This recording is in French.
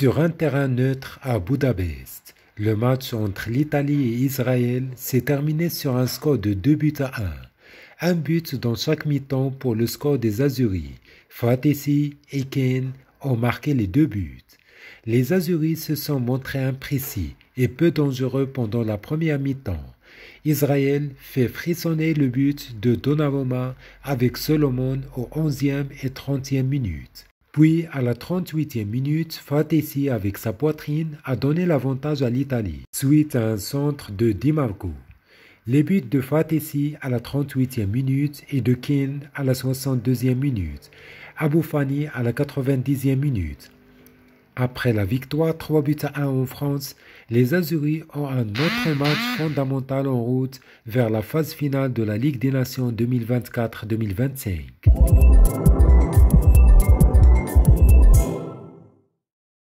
Sur un terrain neutre à Budapest, le match entre l'Italie et Israël s'est terminé sur un score de 2 buts à 1. Un but dans chaque mi-temps pour le score des Azuris. fratesi et Kane ont marqué les deux buts. Les Azuris se sont montrés imprécis et peu dangereux pendant la première mi-temps. Israël fait frissonner le but de Donnarumma avec Solomon aux 11e et 30e minutes. Puis, à la 38e minute, Fatesi, avec sa poitrine, a donné l'avantage à l'Italie, suite à un centre de Di Marco. Les buts de Fatesi à la 38e minute et de Kane à la 62e minute, Fani à la 90e minute. Après la victoire 3 buts à 1 en France, les Azuris ont un autre match fondamental en route vers la phase finale de la Ligue des Nations 2024-2025.